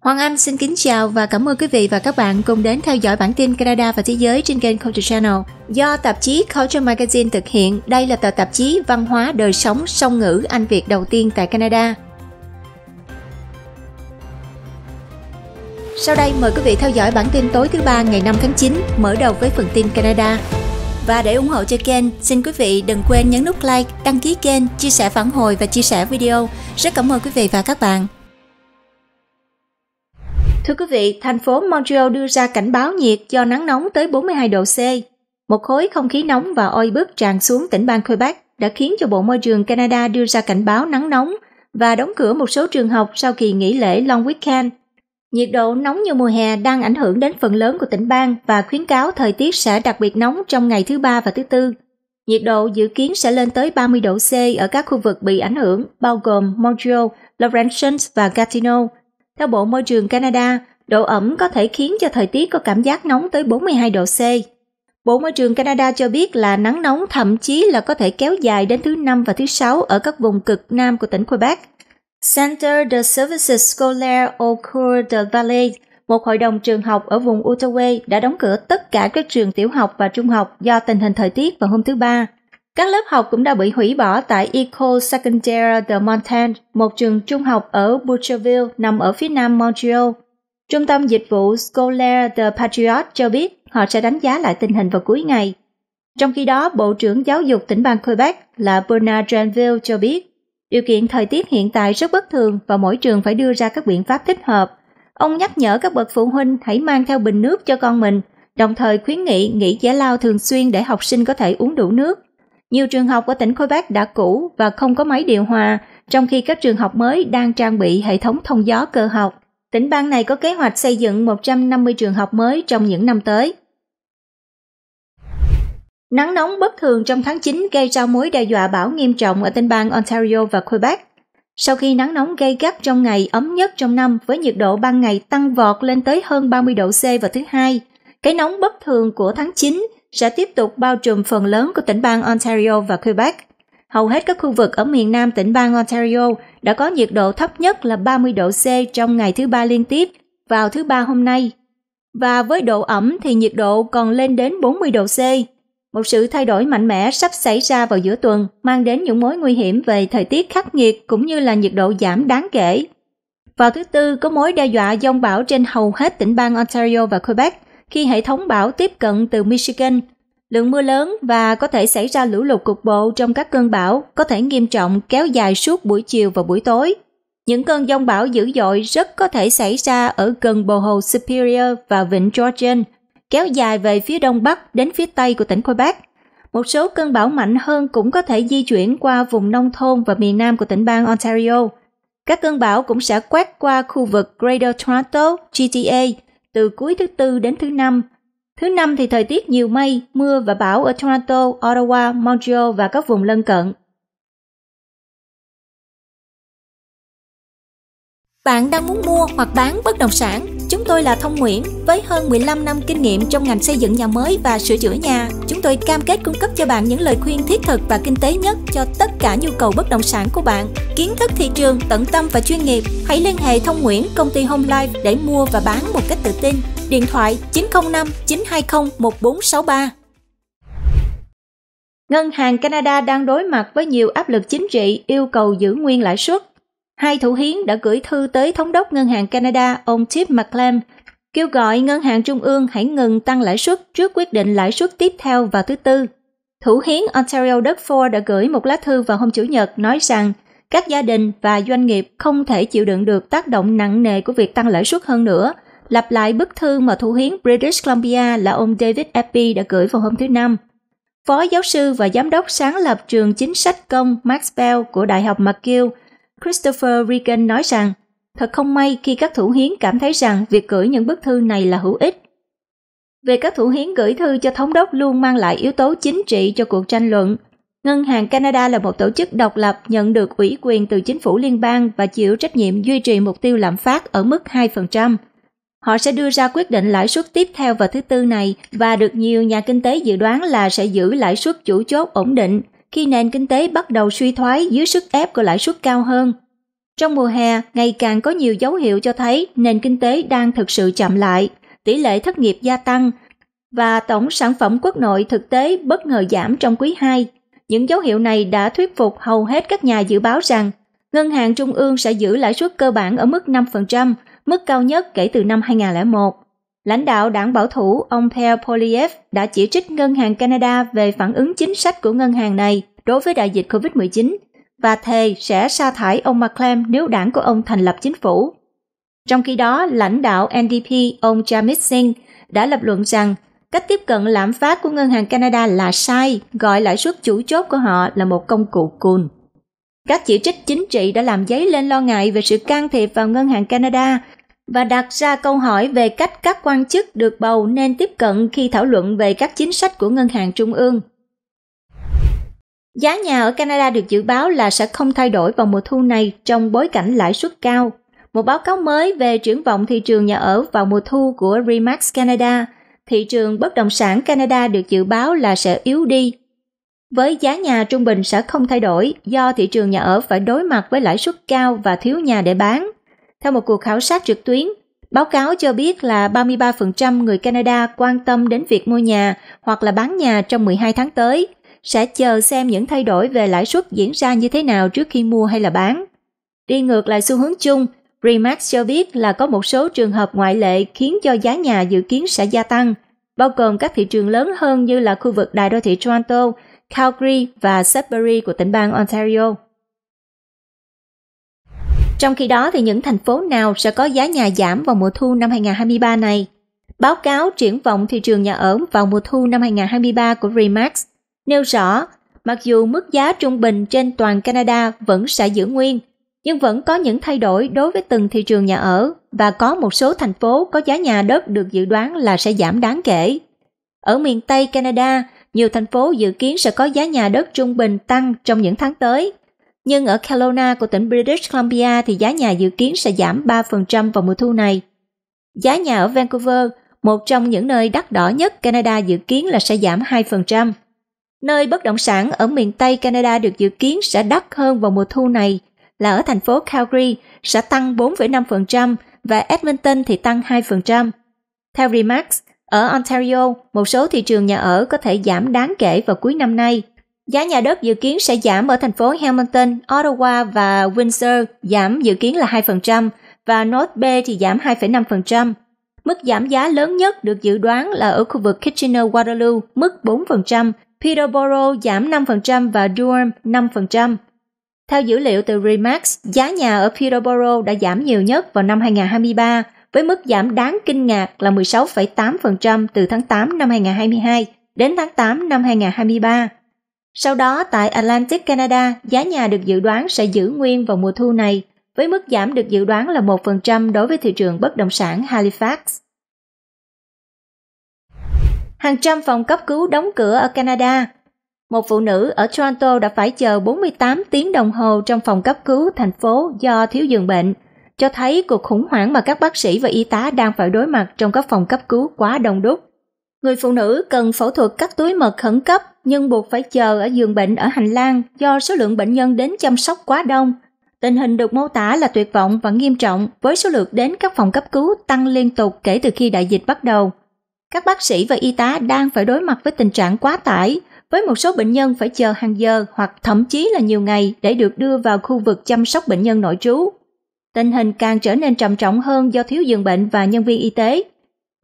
Hoàng Anh xin kính chào và cảm ơn quý vị và các bạn cùng đến theo dõi bản tin Canada và Thế giới trên kênh Culture Channel. Do tạp chí Culture Magazine thực hiện, đây là tờ tạp chí văn hóa đời sống song ngữ Anh Việt đầu tiên tại Canada. Sau đây mời quý vị theo dõi bản tin tối thứ ba ngày 5 tháng 9, mở đầu với phần tin Canada. Và để ủng hộ cho kênh, xin quý vị đừng quên nhấn nút like, đăng ký kênh, chia sẻ phản hồi và chia sẻ video. Rất cảm ơn quý vị và các bạn. Thưa quý vị, thành phố Montreal đưa ra cảnh báo nhiệt do nắng nóng tới 42 độ C. Một khối không khí nóng và oi bức tràn xuống tỉnh bang Quebec đã khiến cho Bộ Môi trường Canada đưa ra cảnh báo nắng nóng và đóng cửa một số trường học sau kỳ nghỉ lễ Long Weekend. Nhiệt độ nóng như mùa hè đang ảnh hưởng đến phần lớn của tỉnh bang và khuyến cáo thời tiết sẽ đặc biệt nóng trong ngày thứ ba và thứ tư. Nhiệt độ dự kiến sẽ lên tới 30 độ C ở các khu vực bị ảnh hưởng, bao gồm Montreal, Laurentians và Gatineau – theo Bộ Môi trường Canada, độ ẩm có thể khiến cho thời tiết có cảm giác nóng tới 42 độ C. Bộ Môi trường Canada cho biết là nắng nóng thậm chí là có thể kéo dài đến thứ Năm và thứ Sáu ở các vùng cực nam của tỉnh Quebec. Center de Services Scolaires au Cours de Vallée, một hội đồng trường học ở vùng Outaouais đã đóng cửa tất cả các trường tiểu học và trung học do tình hình thời tiết vào hôm thứ Ba. Các lớp học cũng đã bị hủy bỏ tại École Secondaire de Montaigne, một trường trung học ở Boucherville nằm ở phía nam Montreal. Trung tâm dịch vụ Scolaire de Patriot cho biết họ sẽ đánh giá lại tình hình vào cuối ngày. Trong khi đó, Bộ trưởng Giáo dục tỉnh bang Quebec là Bernard Granville cho biết, điều kiện thời tiết hiện tại rất bất thường và mỗi trường phải đưa ra các biện pháp thích hợp. Ông nhắc nhở các bậc phụ huynh hãy mang theo bình nước cho con mình, đồng thời khuyến nghị nghỉ giải lao thường xuyên để học sinh có thể uống đủ nước nhiều trường học ở tỉnh Quebec đã cũ và không có máy điều hòa, trong khi các trường học mới đang trang bị hệ thống thông gió cơ học. Tỉnh bang này có kế hoạch xây dựng 150 trường học mới trong những năm tới. Nắng nóng bất thường trong tháng 9 gây ra mối đe dọa bão nghiêm trọng ở tỉnh bang Ontario và Quebec. Sau khi nắng nóng gây gắt trong ngày ấm nhất trong năm với nhiệt độ ban ngày tăng vọt lên tới hơn 30 độ C vào thứ hai, cái nóng bất thường của tháng 9 sẽ tiếp tục bao trùm phần lớn của tỉnh bang Ontario và Quebec. Hầu hết các khu vực ở miền nam tỉnh bang Ontario đã có nhiệt độ thấp nhất là 30 độ C trong ngày thứ ba liên tiếp vào thứ ba hôm nay. Và với độ ẩm thì nhiệt độ còn lên đến 40 độ C. Một sự thay đổi mạnh mẽ sắp xảy ra vào giữa tuần mang đến những mối nguy hiểm về thời tiết khắc nghiệt cũng như là nhiệt độ giảm đáng kể. Vào thứ Tư, có mối đe dọa dông bão trên hầu hết tỉnh bang Ontario và Quebec – khi hệ thống bão tiếp cận từ Michigan. Lượng mưa lớn và có thể xảy ra lũ lụt cục bộ trong các cơn bão có thể nghiêm trọng kéo dài suốt buổi chiều và buổi tối. Những cơn giông bão dữ dội rất có thể xảy ra ở gần bờ hồ Superior và vịnh Georgian, kéo dài về phía đông bắc đến phía tây của tỉnh Quebec. Một số cơn bão mạnh hơn cũng có thể di chuyển qua vùng nông thôn và miền nam của tỉnh bang Ontario. Các cơn bão cũng sẽ quét qua khu vực Greater Toronto, GTA từ cuối thứ tư đến thứ năm. Thứ năm thì thời tiết nhiều mây, mưa và bão ở Toronto, Ottawa, Montreal và các vùng lân cận. Bạn đang muốn mua hoặc bán bất động sản? Chúng tôi là Thông Nguyễn với hơn 15 năm kinh nghiệm trong ngành xây dựng nhà mới và sửa chữa nhà. Chúng tôi cam kết cung cấp cho bạn những lời khuyên thiết thực và kinh tế nhất cho tất cả nhu cầu bất động sản của bạn. Kiến thức thị trường, tận tâm và chuyên nghiệp. Hãy liên hệ Thông Nguyễn, công ty Home Life để mua và bán một cách tự tin. Điện thoại 905 920 1463. Ngân hàng Canada đang đối mặt với nhiều áp lực chính trị yêu cầu giữ nguyên lãi suất hai thủ hiến đã gửi thư tới Thống đốc Ngân hàng Canada ông Chip McClam kêu gọi Ngân hàng Trung ương hãy ngừng tăng lãi suất trước quyết định lãi suất tiếp theo vào thứ Tư. Thủ hiến Ontario Duckford đã gửi một lá thư vào hôm Chủ nhật nói rằng các gia đình và doanh nghiệp không thể chịu đựng được tác động nặng nề của việc tăng lãi suất hơn nữa, lặp lại bức thư mà thủ hiến British Columbia là ông David Eppie đã gửi vào hôm thứ Năm. Phó giáo sư và giám đốc sáng lập trường chính sách công Maxwell của Đại học McGill Christopher Regan nói rằng, thật không may khi các thủ hiến cảm thấy rằng việc gửi những bức thư này là hữu ích. Về các thủ hiến gửi thư cho thống đốc luôn mang lại yếu tố chính trị cho cuộc tranh luận. Ngân hàng Canada là một tổ chức độc lập nhận được ủy quyền từ chính phủ liên bang và chịu trách nhiệm duy trì mục tiêu lạm phát ở mức 2%. Họ sẽ đưa ra quyết định lãi suất tiếp theo vào thứ tư này và được nhiều nhà kinh tế dự đoán là sẽ giữ lãi suất chủ chốt ổn định khi nền kinh tế bắt đầu suy thoái dưới sức ép của lãi suất cao hơn. Trong mùa hè, ngày càng có nhiều dấu hiệu cho thấy nền kinh tế đang thực sự chậm lại, tỷ lệ thất nghiệp gia tăng và tổng sản phẩm quốc nội thực tế bất ngờ giảm trong quý 2. Những dấu hiệu này đã thuyết phục hầu hết các nhà dự báo rằng ngân hàng trung ương sẽ giữ lãi suất cơ bản ở mức 5%, mức cao nhất kể từ năm 2001. Lãnh đạo đảng bảo thủ ông Pierre Poliev đã chỉ trích Ngân hàng Canada về phản ứng chính sách của ngân hàng này đối với đại dịch COVID-19 và thề sẽ sa thải ông McClam nếu đảng của ông thành lập chính phủ. Trong khi đó, lãnh đạo NDP ông Jamit Singh đã lập luận rằng cách tiếp cận lạm phát của Ngân hàng Canada là sai, gọi lãi suất chủ chốt của họ là một công cụ cùn. Các chỉ trích chính trị đã làm dấy lên lo ngại về sự can thiệp vào Ngân hàng Canada và đặt ra câu hỏi về cách các quan chức được bầu nên tiếp cận khi thảo luận về các chính sách của ngân hàng trung ương. Giá nhà ở Canada được dự báo là sẽ không thay đổi vào mùa thu này trong bối cảnh lãi suất cao. Một báo cáo mới về triển vọng thị trường nhà ở vào mùa thu của Remax Canada, thị trường bất động sản Canada được dự báo là sẽ yếu đi. Với giá nhà trung bình sẽ không thay đổi do thị trường nhà ở phải đối mặt với lãi suất cao và thiếu nhà để bán theo một cuộc khảo sát trực tuyến, báo cáo cho biết là 33% người Canada quan tâm đến việc mua nhà hoặc là bán nhà trong 12 tháng tới, sẽ chờ xem những thay đổi về lãi suất diễn ra như thế nào trước khi mua hay là bán. Đi ngược lại xu hướng chung, Remax cho biết là có một số trường hợp ngoại lệ khiến cho giá nhà dự kiến sẽ gia tăng, bao gồm các thị trường lớn hơn như là khu vực đại đô thị Toronto, Calgary và Sudbury của tỉnh bang Ontario. Trong khi đó thì những thành phố nào sẽ có giá nhà giảm vào mùa thu năm 2023 này? Báo cáo triển vọng thị trường nhà ở vào mùa thu năm 2023 của Remax nêu rõ, mặc dù mức giá trung bình trên toàn Canada vẫn sẽ giữ nguyên, nhưng vẫn có những thay đổi đối với từng thị trường nhà ở và có một số thành phố có giá nhà đất được dự đoán là sẽ giảm đáng kể. Ở miền Tây Canada, nhiều thành phố dự kiến sẽ có giá nhà đất trung bình tăng trong những tháng tới, nhưng ở Kelowna của tỉnh British Columbia thì giá nhà dự kiến sẽ giảm 3% vào mùa thu này. Giá nhà ở Vancouver, một trong những nơi đắt đỏ nhất Canada dự kiến là sẽ giảm 2%. Nơi bất động sản ở miền Tây Canada được dự kiến sẽ đắt hơn vào mùa thu này là ở thành phố Calgary sẽ tăng 4,5% và Edmonton thì tăng 2%. Theo Remax, ở Ontario, một số thị trường nhà ở có thể giảm đáng kể vào cuối năm nay. Giá nhà đất dự kiến sẽ giảm ở thành phố Hamilton, Ottawa và Windsor giảm dự kiến là 2% và North Bay thì giảm 2,5%. Mức giảm giá lớn nhất được dự đoán là ở khu vực Kitchener-Waterloo, mức 4%, Peterborough giảm 5% và Durham 5%. Theo dữ liệu từ Remax, giá nhà ở Peterborough đã giảm nhiều nhất vào năm 2023 với mức giảm đáng kinh ngạc là 16,8% từ tháng 8 năm 2022 đến tháng 8 năm 2023. Sau đó tại Atlantic Canada, giá nhà được dự đoán sẽ giữ nguyên vào mùa thu này, với mức giảm được dự đoán là 1% đối với thị trường bất động sản Halifax. Hàng trăm phòng cấp cứu đóng cửa ở Canada. Một phụ nữ ở Toronto đã phải chờ 48 tiếng đồng hồ trong phòng cấp cứu thành phố do thiếu giường bệnh, cho thấy cuộc khủng hoảng mà các bác sĩ và y tá đang phải đối mặt trong các phòng cấp cứu quá đông đúc. Người phụ nữ cần phẫu thuật cắt túi mật khẩn cấp nhưng buộc phải chờ ở giường bệnh ở hành lang do số lượng bệnh nhân đến chăm sóc quá đông. Tình hình được mô tả là tuyệt vọng và nghiêm trọng với số lượng đến các phòng cấp cứu tăng liên tục kể từ khi đại dịch bắt đầu. Các bác sĩ và y tá đang phải đối mặt với tình trạng quá tải, với một số bệnh nhân phải chờ hàng giờ hoặc thậm chí là nhiều ngày để được đưa vào khu vực chăm sóc bệnh nhân nội trú. Tình hình càng trở nên trầm trọng hơn do thiếu giường bệnh và nhân viên y tế.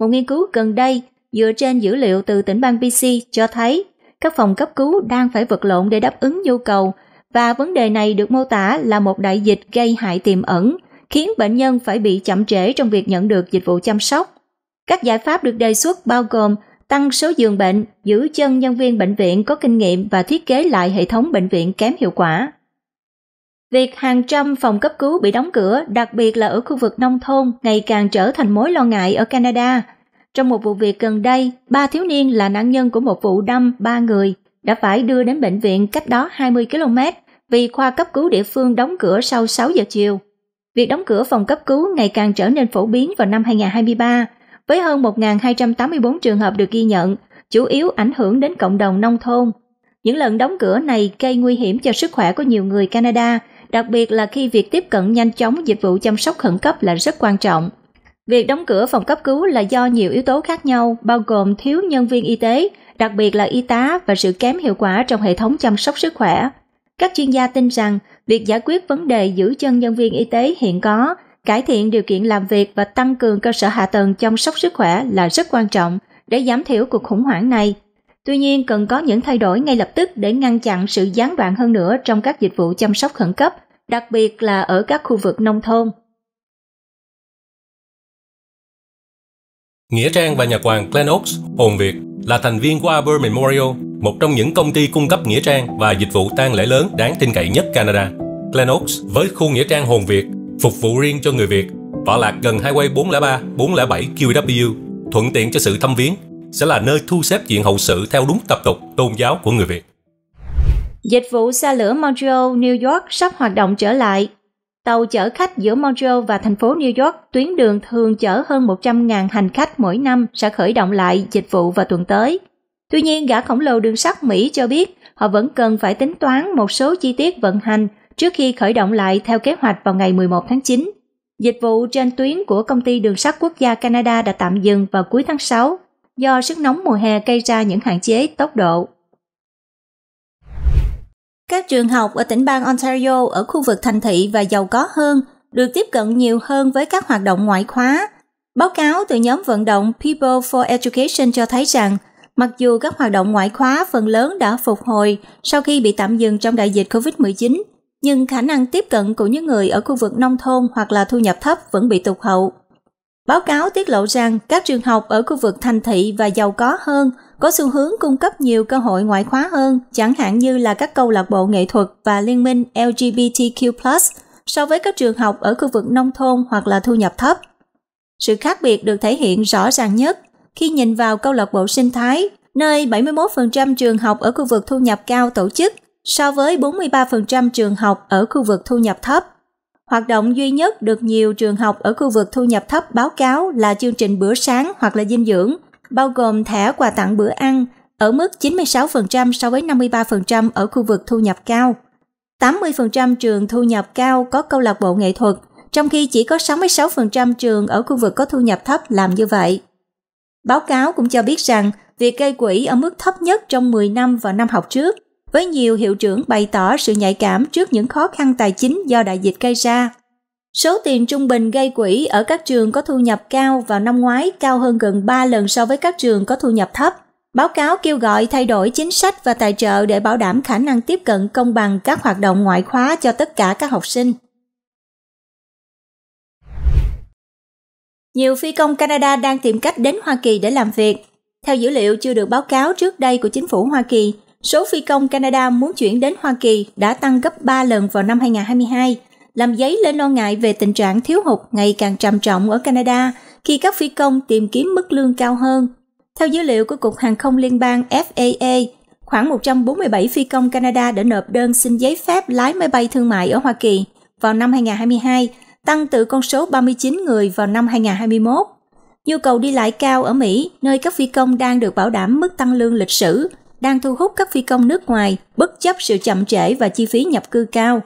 Một nghiên cứu gần đây dựa trên dữ liệu từ tỉnh bang BC cho thấy các phòng cấp cứu đang phải vật lộn để đáp ứng nhu cầu và vấn đề này được mô tả là một đại dịch gây hại tiềm ẩn, khiến bệnh nhân phải bị chậm trễ trong việc nhận được dịch vụ chăm sóc. Các giải pháp được đề xuất bao gồm tăng số giường bệnh, giữ chân nhân viên bệnh viện có kinh nghiệm và thiết kế lại hệ thống bệnh viện kém hiệu quả. Việc hàng trăm phòng cấp cứu bị đóng cửa, đặc biệt là ở khu vực nông thôn, ngày càng trở thành mối lo ngại ở Canada trong một vụ việc gần đây, ba thiếu niên là nạn nhân của một vụ đâm ba người đã phải đưa đến bệnh viện cách đó 20 km vì khoa cấp cứu địa phương đóng cửa sau 6 giờ chiều. Việc đóng cửa phòng cấp cứu ngày càng trở nên phổ biến vào năm 2023, với hơn 1.284 trường hợp được ghi nhận, chủ yếu ảnh hưởng đến cộng đồng nông thôn. Những lần đóng cửa này gây nguy hiểm cho sức khỏe của nhiều người Canada, đặc biệt là khi việc tiếp cận nhanh chóng dịch vụ chăm sóc khẩn cấp là rất quan trọng – Việc đóng cửa phòng cấp cứu là do nhiều yếu tố khác nhau, bao gồm thiếu nhân viên y tế, đặc biệt là y tá và sự kém hiệu quả trong hệ thống chăm sóc sức khỏe. Các chuyên gia tin rằng, việc giải quyết vấn đề giữ chân nhân viên y tế hiện có, cải thiện điều kiện làm việc và tăng cường cơ sở hạ tầng chăm sóc sức khỏe là rất quan trọng để giảm thiểu cuộc khủng hoảng này. Tuy nhiên, cần có những thay đổi ngay lập tức để ngăn chặn sự gián đoạn hơn nữa trong các dịch vụ chăm sóc khẩn cấp, đặc biệt là ở các khu vực nông thôn. Nghĩa Trang và nhà Hoàng Glen Oaks, Hồn Việt là thành viên của Arbor Memorial, một trong những công ty cung cấp nghĩa trang và dịch vụ tang lễ lớn đáng tin cậy nhất Canada. Glen Oaks với khu nghĩa trang Hồn Việt phục vụ riêng cho người Việt, tọa lạc gần highway 403, 407 QW, thuận tiện cho sự thăm viếng, sẽ là nơi thu xếp chuyện hậu sự theo đúng tập tục tôn giáo của người Việt. Dịch vụ xa lửa Montreal, New York sắp hoạt động trở lại Tàu chở khách giữa Montreal và thành phố New York, tuyến đường thường chở hơn 100.000 hành khách mỗi năm sẽ khởi động lại dịch vụ vào tuần tới. Tuy nhiên, gã khổng lồ đường sắt Mỹ cho biết họ vẫn cần phải tính toán một số chi tiết vận hành trước khi khởi động lại theo kế hoạch vào ngày 11 tháng 9. Dịch vụ trên tuyến của công ty đường sắt quốc gia Canada đã tạm dừng vào cuối tháng 6 do sức nóng mùa hè gây ra những hạn chế tốc độ. Các trường học ở tỉnh bang Ontario ở khu vực thành thị và giàu có hơn được tiếp cận nhiều hơn với các hoạt động ngoại khóa. Báo cáo từ nhóm vận động People for Education cho thấy rằng, mặc dù các hoạt động ngoại khóa phần lớn đã phục hồi sau khi bị tạm dừng trong đại dịch COVID-19, nhưng khả năng tiếp cận của những người ở khu vực nông thôn hoặc là thu nhập thấp vẫn bị tụt hậu. Báo cáo tiết lộ rằng các trường học ở khu vực thành thị và giàu có hơn có xu hướng cung cấp nhiều cơ hội ngoại khóa hơn, chẳng hạn như là các câu lạc bộ nghệ thuật và liên minh LGBTQ+ so với các trường học ở khu vực nông thôn hoặc là thu nhập thấp. Sự khác biệt được thể hiện rõ ràng nhất khi nhìn vào câu lạc bộ sinh thái, nơi 71% trường học ở khu vực thu nhập cao tổ chức so với 43% trường học ở khu vực thu nhập thấp. Hoạt động duy nhất được nhiều trường học ở khu vực thu nhập thấp báo cáo là chương trình bữa sáng hoặc là dinh dưỡng, bao gồm thẻ quà tặng bữa ăn ở mức 96% so với 53% ở khu vực thu nhập cao. 80% trường thu nhập cao có câu lạc bộ nghệ thuật, trong khi chỉ có 66% trường ở khu vực có thu nhập thấp làm như vậy. Báo cáo cũng cho biết rằng việc gây quỹ ở mức thấp nhất trong 10 năm vào năm học trước với nhiều hiệu trưởng bày tỏ sự nhạy cảm trước những khó khăn tài chính do đại dịch gây ra. Số tiền trung bình gây quỹ ở các trường có thu nhập cao vào năm ngoái cao hơn gần 3 lần so với các trường có thu nhập thấp. Báo cáo kêu gọi thay đổi chính sách và tài trợ để bảo đảm khả năng tiếp cận công bằng các hoạt động ngoại khóa cho tất cả các học sinh. Nhiều phi công Canada đang tìm cách đến Hoa Kỳ để làm việc. Theo dữ liệu chưa được báo cáo trước đây của chính phủ Hoa Kỳ, Số phi công Canada muốn chuyển đến Hoa Kỳ đã tăng gấp 3 lần vào năm 2022, làm dấy lên lo ngại về tình trạng thiếu hụt ngày càng trầm trọng ở Canada khi các phi công tìm kiếm mức lương cao hơn. Theo dữ liệu của Cục Hàng không Liên bang FAA, khoảng 147 phi công Canada đã nộp đơn xin giấy phép lái máy bay thương mại ở Hoa Kỳ vào năm 2022, tăng từ con số 39 người vào năm 2021. Nhu cầu đi lại cao ở Mỹ, nơi các phi công đang được bảo đảm mức tăng lương lịch sử đang thu hút các phi công nước ngoài bất chấp sự chậm trễ và chi phí nhập cư cao.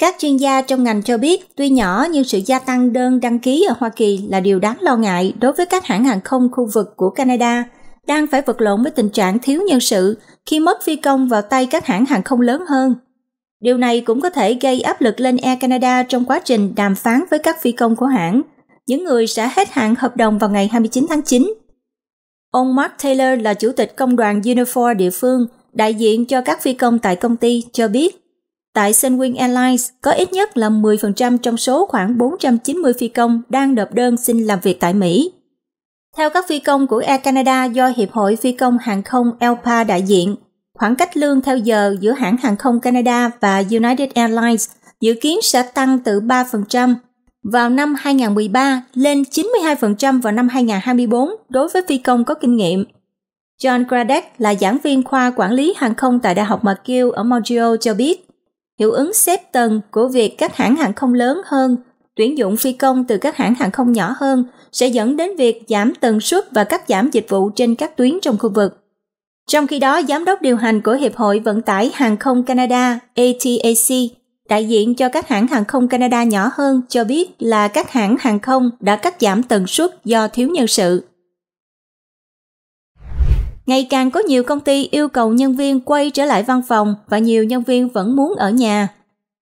Các chuyên gia trong ngành cho biết, tuy nhỏ nhưng sự gia tăng đơn đăng ký ở Hoa Kỳ là điều đáng lo ngại đối với các hãng hàng không khu vực của Canada, đang phải vật lộn với tình trạng thiếu nhân sự khi mất phi công vào tay các hãng hàng không lớn hơn. Điều này cũng có thể gây áp lực lên Air Canada trong quá trình đàm phán với các phi công của hãng, những người sẽ hết hạn hợp đồng vào ngày 29 tháng 9 Ông Mark Taylor là chủ tịch công đoàn Unifor địa phương, đại diện cho các phi công tại công ty, cho biết tại Sunwing Airlines có ít nhất là 10% trong số khoảng 490 phi công đang nộp đơn xin làm việc tại Mỹ. Theo các phi công của Air Canada do Hiệp hội Phi công Hàng không ELPA đại diện, khoảng cách lương theo giờ giữa hãng hàng không Canada và United Airlines dự kiến sẽ tăng từ 3% vào năm 2013 lên 92% vào năm 2024 đối với phi công có kinh nghiệm. John Gradek là giảng viên khoa quản lý hàng không tại Đại học McGill ở Montreal cho biết, hiệu ứng xếp tầng của việc các hãng hàng không lớn hơn tuyển dụng phi công từ các hãng hàng không nhỏ hơn sẽ dẫn đến việc giảm tần suất và cắt giảm dịch vụ trên các tuyến trong khu vực. Trong khi đó, Giám đốc điều hành của Hiệp hội Vận tải Hàng không Canada ATAC Đại diện cho các hãng hàng không Canada nhỏ hơn cho biết là các hãng hàng không đã cắt giảm tần suất do thiếu nhân sự. Ngày càng có nhiều công ty yêu cầu nhân viên quay trở lại văn phòng và nhiều nhân viên vẫn muốn ở nhà.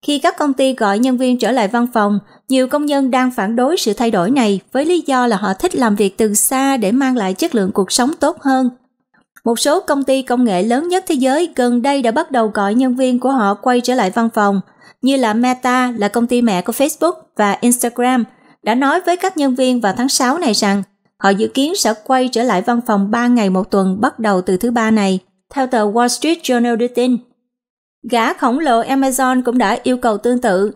Khi các công ty gọi nhân viên trở lại văn phòng, nhiều công nhân đang phản đối sự thay đổi này với lý do là họ thích làm việc từ xa để mang lại chất lượng cuộc sống tốt hơn. Một số công ty công nghệ lớn nhất thế giới gần đây đã bắt đầu gọi nhân viên của họ quay trở lại văn phòng – như là Meta là công ty mẹ của Facebook và Instagram, đã nói với các nhân viên vào tháng 6 này rằng họ dự kiến sẽ quay trở lại văn phòng 3 ngày một tuần bắt đầu từ thứ ba này, theo tờ Wall Street Journal đưa tin. Gã khổng lồ Amazon cũng đã yêu cầu tương tự.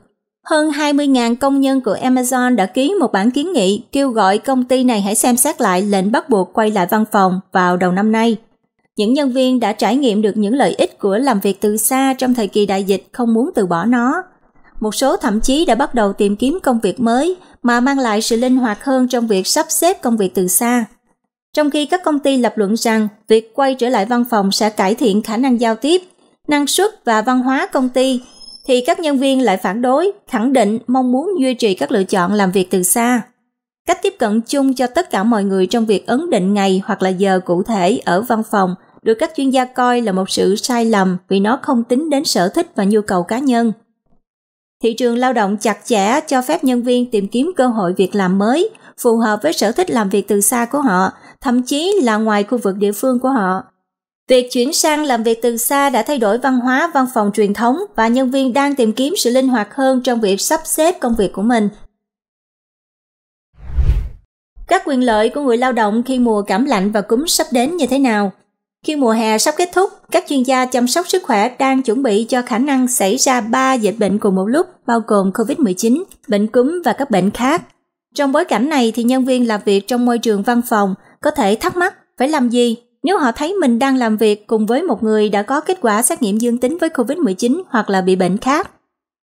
Hơn 20.000 công nhân của Amazon đã ký một bản kiến nghị kêu gọi công ty này hãy xem xét lại lệnh bắt buộc quay lại văn phòng vào đầu năm nay – những nhân viên đã trải nghiệm được những lợi ích của làm việc từ xa trong thời kỳ đại dịch không muốn từ bỏ nó một số thậm chí đã bắt đầu tìm kiếm công việc mới mà mang lại sự linh hoạt hơn trong việc sắp xếp công việc từ xa trong khi các công ty lập luận rằng việc quay trở lại văn phòng sẽ cải thiện khả năng giao tiếp năng suất và văn hóa công ty thì các nhân viên lại phản đối khẳng định mong muốn duy trì các lựa chọn làm việc từ xa cách tiếp cận chung cho tất cả mọi người trong việc ấn định ngày hoặc là giờ cụ thể ở văn phòng được các chuyên gia coi là một sự sai lầm vì nó không tính đến sở thích và nhu cầu cá nhân. Thị trường lao động chặt chẽ cho phép nhân viên tìm kiếm cơ hội việc làm mới phù hợp với sở thích làm việc từ xa của họ, thậm chí là ngoài khu vực địa phương của họ. Việc chuyển sang làm việc từ xa đã thay đổi văn hóa văn phòng truyền thống và nhân viên đang tìm kiếm sự linh hoạt hơn trong việc sắp xếp công việc của mình. Các quyền lợi của người lao động khi mùa cảm lạnh và cúm sắp đến như thế nào? Khi mùa hè sắp kết thúc, các chuyên gia chăm sóc sức khỏe đang chuẩn bị cho khả năng xảy ra 3 dịch bệnh cùng một lúc, bao gồm COVID-19, bệnh cúm và các bệnh khác. Trong bối cảnh này thì nhân viên làm việc trong môi trường văn phòng có thể thắc mắc phải làm gì nếu họ thấy mình đang làm việc cùng với một người đã có kết quả xét nghiệm dương tính với COVID-19 hoặc là bị bệnh khác.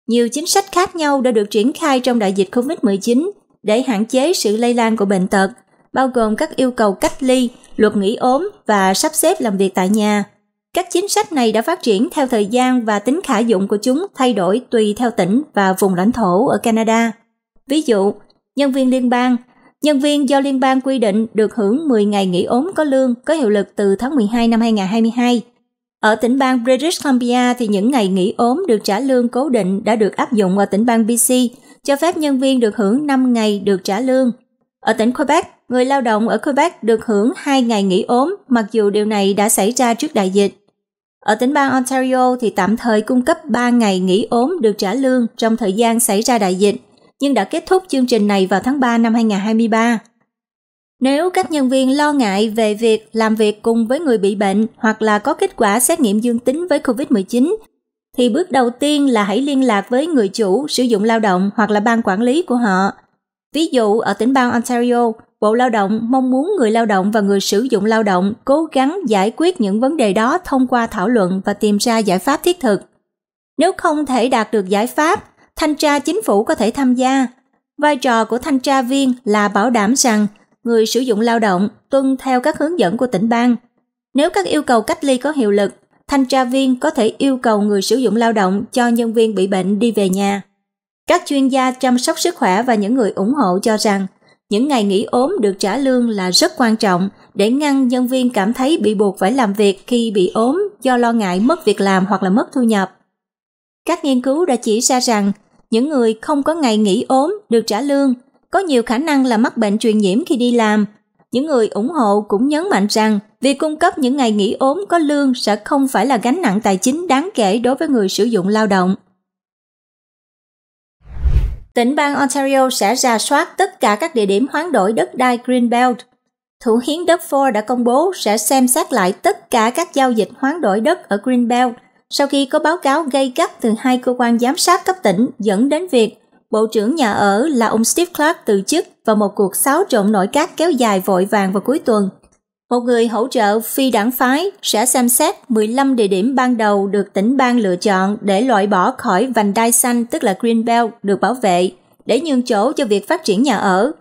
Nhiều chính sách khác nhau đã được triển khai trong đại dịch COVID-19 để hạn chế sự lây lan của bệnh tật bao gồm các yêu cầu cách ly, luật nghỉ ốm và sắp xếp làm việc tại nhà. Các chính sách này đã phát triển theo thời gian và tính khả dụng của chúng thay đổi tùy theo tỉnh và vùng lãnh thổ ở Canada. Ví dụ, nhân viên liên bang Nhân viên do liên bang quy định được hưởng 10 ngày nghỉ ốm có lương có hiệu lực từ tháng 12 năm 2022. Ở tỉnh bang British Columbia thì những ngày nghỉ ốm được trả lương cố định đã được áp dụng ở tỉnh bang BC, cho phép nhân viên được hưởng 5 ngày được trả lương ở tỉnh Quebec, người lao động ở Quebec được hưởng 2 ngày nghỉ ốm mặc dù điều này đã xảy ra trước đại dịch. Ở tỉnh bang Ontario thì tạm thời cung cấp 3 ngày nghỉ ốm được trả lương trong thời gian xảy ra đại dịch, nhưng đã kết thúc chương trình này vào tháng 3 năm 2023. Nếu các nhân viên lo ngại về việc làm việc cùng với người bị bệnh hoặc là có kết quả xét nghiệm dương tính với COVID-19, thì bước đầu tiên là hãy liên lạc với người chủ sử dụng lao động hoặc là ban quản lý của họ Ví dụ, ở tỉnh bang Ontario, Bộ Lao động mong muốn người lao động và người sử dụng lao động cố gắng giải quyết những vấn đề đó thông qua thảo luận và tìm ra giải pháp thiết thực. Nếu không thể đạt được giải pháp, thanh tra chính phủ có thể tham gia. Vai trò của thanh tra viên là bảo đảm rằng người sử dụng lao động tuân theo các hướng dẫn của tỉnh bang. Nếu các yêu cầu cách ly có hiệu lực, thanh tra viên có thể yêu cầu người sử dụng lao động cho nhân viên bị bệnh đi về nhà. Các chuyên gia chăm sóc sức khỏe và những người ủng hộ cho rằng những ngày nghỉ ốm được trả lương là rất quan trọng để ngăn nhân viên cảm thấy bị buộc phải làm việc khi bị ốm do lo ngại mất việc làm hoặc là mất thu nhập. Các nghiên cứu đã chỉ ra rằng những người không có ngày nghỉ ốm được trả lương có nhiều khả năng là mắc bệnh truyền nhiễm khi đi làm. Những người ủng hộ cũng nhấn mạnh rằng việc cung cấp những ngày nghỉ ốm có lương sẽ không phải là gánh nặng tài chính đáng kể đối với người sử dụng lao động tỉnh bang Ontario sẽ ra soát tất cả các địa điểm hoán đổi đất đai Greenbelt. Thủ hiến đất Ford đã công bố sẽ xem xét lại tất cả các giao dịch hoán đổi đất ở Greenbelt sau khi có báo cáo gây gắt từ hai cơ quan giám sát cấp tỉnh dẫn đến việc Bộ trưởng nhà ở là ông Steve Clark từ chức và một cuộc xáo trộn nội các kéo dài vội vàng vào cuối tuần – một người hỗ trợ phi đảng phái sẽ xem xét 15 địa điểm ban đầu được tỉnh bang lựa chọn để loại bỏ khỏi vành đai xanh tức là Green Belt được bảo vệ để nhường chỗ cho việc phát triển nhà ở.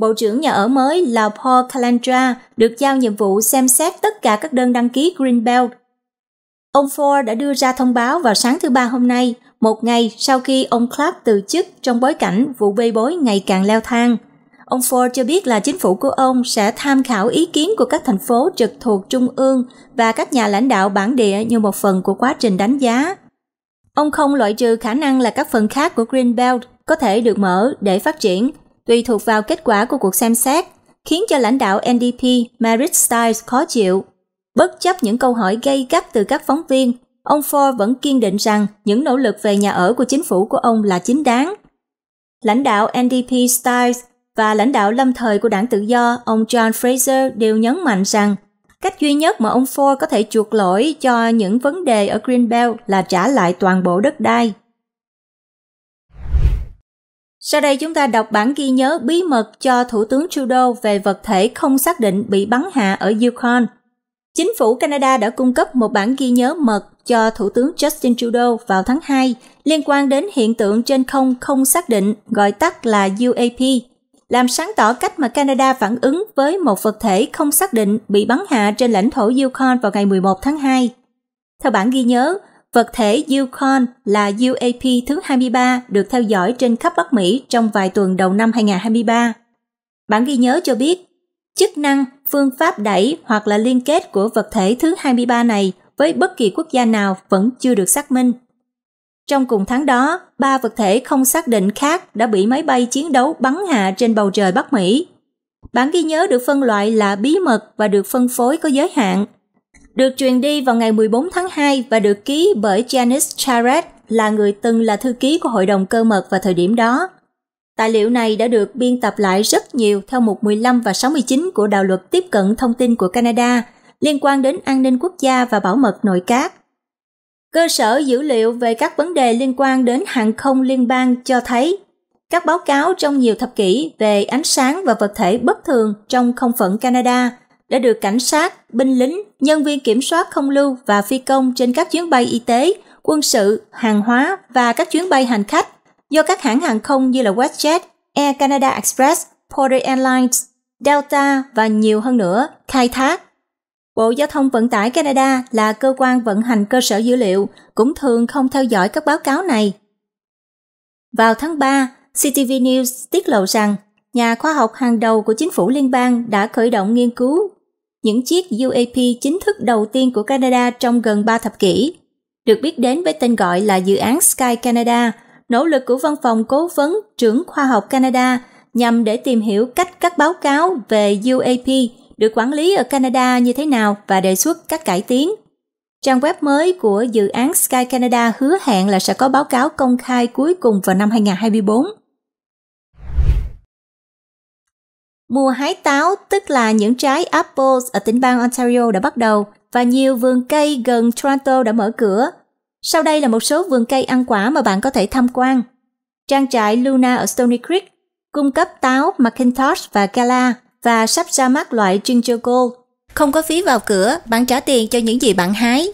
Bộ trưởng nhà ở mới là Paul Calandra được giao nhiệm vụ xem xét tất cả các đơn đăng ký Green Belt. Ông Ford đã đưa ra thông báo vào sáng thứ ba hôm nay, một ngày sau khi ông Clark từ chức trong bối cảnh vụ bê bối ngày càng leo thang – Ông Ford cho biết là chính phủ của ông sẽ tham khảo ý kiến của các thành phố trực thuộc trung ương và các nhà lãnh đạo bản địa như một phần của quá trình đánh giá. Ông không loại trừ khả năng là các phần khác của Greenbelt có thể được mở để phát triển, tùy thuộc vào kết quả của cuộc xem xét, khiến cho lãnh đạo NDP Merrick Stiles khó chịu. Bất chấp những câu hỏi gây gắt từ các phóng viên, ông Ford vẫn kiên định rằng những nỗ lực về nhà ở của chính phủ của ông là chính đáng. Lãnh đạo NDP Stiles và lãnh đạo lâm thời của đảng tự do, ông John Fraser đều nhấn mạnh rằng cách duy nhất mà ông Ford có thể chuộc lỗi cho những vấn đề ở Greenbelt là trả lại toàn bộ đất đai. Sau đây chúng ta đọc bản ghi nhớ bí mật cho Thủ tướng Trudeau về vật thể không xác định bị bắn hạ ở Yukon. Chính phủ Canada đã cung cấp một bản ghi nhớ mật cho Thủ tướng Justin Trudeau vào tháng 2 liên quan đến hiện tượng trên không không xác định, gọi tắt là UAP, làm sáng tỏ cách mà Canada phản ứng với một vật thể không xác định bị bắn hạ trên lãnh thổ Yukon vào ngày 11 tháng 2. Theo bản ghi nhớ, vật thể Yukon là UAP thứ 23 được theo dõi trên khắp Bắc Mỹ trong vài tuần đầu năm 2023. Bản ghi nhớ cho biết, chức năng, phương pháp đẩy hoặc là liên kết của vật thể thứ 23 này với bất kỳ quốc gia nào vẫn chưa được xác minh. Trong cùng tháng đó, ba vật thể không xác định khác đã bị máy bay chiến đấu bắn hạ trên bầu trời Bắc Mỹ. Bản ghi nhớ được phân loại là bí mật và được phân phối có giới hạn. Được truyền đi vào ngày 14 tháng 2 và được ký bởi Janice Charette là người từng là thư ký của Hội đồng Cơ mật vào thời điểm đó. Tài liệu này đã được biên tập lại rất nhiều theo mục 15 và 69 của đạo luật tiếp cận thông tin của Canada liên quan đến an ninh quốc gia và bảo mật nội các. Cơ sở dữ liệu về các vấn đề liên quan đến hàng không liên bang cho thấy các báo cáo trong nhiều thập kỷ về ánh sáng và vật thể bất thường trong không phận Canada đã được cảnh sát, binh lính, nhân viên kiểm soát không lưu và phi công trên các chuyến bay y tế, quân sự, hàng hóa và các chuyến bay hành khách do các hãng hàng không như là WestJet, Air Canada Express, Porter Airlines, Delta và nhiều hơn nữa khai thác Bộ Giao thông Vận tải Canada là cơ quan vận hành cơ sở dữ liệu, cũng thường không theo dõi các báo cáo này. Vào tháng 3, CTV News tiết lộ rằng nhà khoa học hàng đầu của chính phủ liên bang đã khởi động nghiên cứu những chiếc UAP chính thức đầu tiên của Canada trong gần 3 thập kỷ, được biết đến với tên gọi là dự án Sky Canada, nỗ lực của văn phòng cố vấn trưởng khoa học Canada nhằm để tìm hiểu cách các báo cáo về UAP được quản lý ở Canada như thế nào và đề xuất các cải tiến. Trang web mới của dự án Sky Canada hứa hẹn là sẽ có báo cáo công khai cuối cùng vào năm 2024. Mùa hái táo tức là những trái apples ở tỉnh bang Ontario đã bắt đầu và nhiều vườn cây gần Toronto đã mở cửa. Sau đây là một số vườn cây ăn quả mà bạn có thể tham quan. Trang trại Luna ở Stony Creek cung cấp táo McIntosh và Gala và sắp ra mắt loại Jinjogo. Không có phí vào cửa, bạn trả tiền cho những gì bạn hái.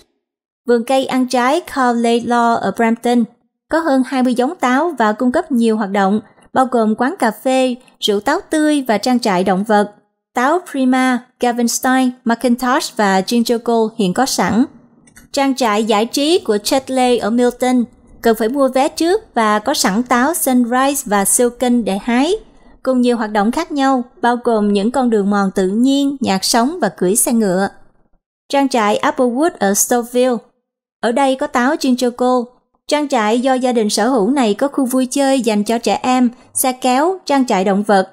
Vườn cây ăn trái Cowley Law ở Brampton có hơn 20 giống táo và cung cấp nhiều hoạt động, bao gồm quán cà phê, rượu táo tươi và trang trại động vật. Táo Prima, Gavinstein Macintosh và Jinjogo hiện có sẵn. Trang trại giải trí của Chetley ở Milton cần phải mua vé trước và có sẵn táo Sunrise và Silken để hái cùng nhiều hoạt động khác nhau, bao gồm những con đường mòn tự nhiên, nhạc sống và cưỡi xe ngựa. Trang trại Applewood ở Stouffville. Ở đây có táo chuyên cho cô. Trang trại do gia đình sở hữu này có khu vui chơi dành cho trẻ em, xe kéo, trang trại động vật.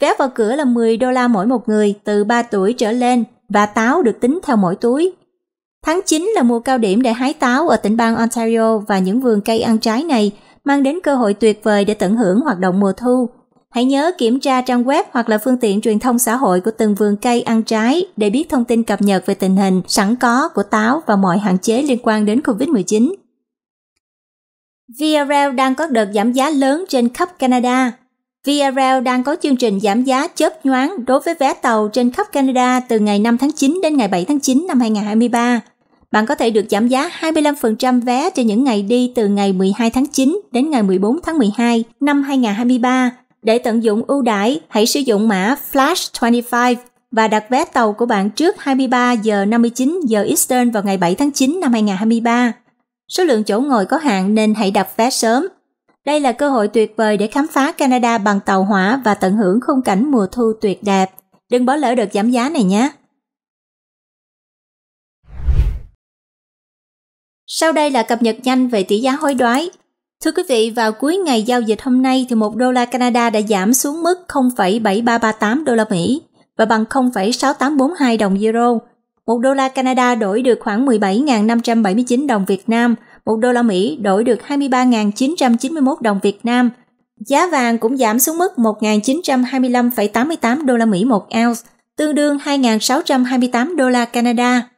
Vé vào cửa là 10 đô la mỗi một người từ 3 tuổi trở lên và táo được tính theo mỗi túi. Tháng 9 là mùa cao điểm để hái táo ở tỉnh bang Ontario và những vườn cây ăn trái này mang đến cơ hội tuyệt vời để tận hưởng hoạt động mùa thu – Hãy nhớ kiểm tra trang web hoặc là phương tiện truyền thông xã hội của từng vườn cây ăn trái để biết thông tin cập nhật về tình hình sẵn có của táo và mọi hạn chế liên quan đến COVID-19. VRL đang có đợt giảm giá lớn trên khắp Canada. VRL đang có chương trình giảm giá chớp nhoáng đối với vé tàu trên khắp Canada từ ngày 5 tháng 9 đến ngày 7 tháng 9 năm 2023. Bạn có thể được giảm giá 25% vé cho những ngày đi từ ngày 12 tháng 9 đến ngày 14 tháng 12 năm 2023 để tận dụng ưu đãi, hãy sử dụng mã FLASH25 và đặt vé tàu của bạn trước 23 giờ 59 giờ Eastern vào ngày 7 tháng 9 năm 2023. Số lượng chỗ ngồi có hạn nên hãy đặt vé sớm. Đây là cơ hội tuyệt vời để khám phá Canada bằng tàu hỏa và tận hưởng khung cảnh mùa thu tuyệt đẹp. Đừng bỏ lỡ đợt giảm giá này nhé. Sau đây là cập nhật nhanh về tỷ giá hối đoái. Thưa quý vị, vào cuối ngày giao dịch hôm nay thì một đô la Canada đã giảm xuống mức 0,7338 đô la Mỹ và bằng 0,6842 đồng euro. một đô la Canada đổi được khoảng 17.579 đồng Việt Nam, một đô la Mỹ đổi được 23.991 đồng Việt Nam. Giá vàng cũng giảm xuống mức 1.925,88 đô la Mỹ một ounce, tương đương 2.628 đô la Canada.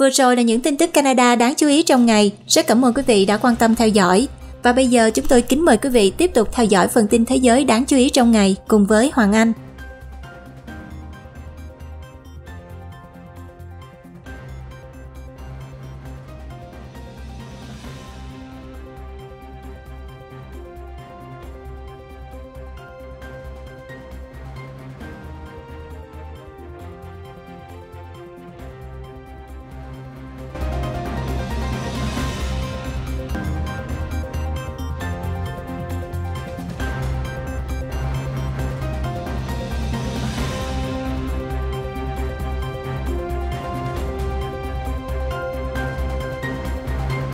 Vừa rồi là những tin tức Canada đáng chú ý trong ngày. Rất cảm ơn quý vị đã quan tâm theo dõi. Và bây giờ chúng tôi kính mời quý vị tiếp tục theo dõi phần tin thế giới đáng chú ý trong ngày cùng với Hoàng Anh.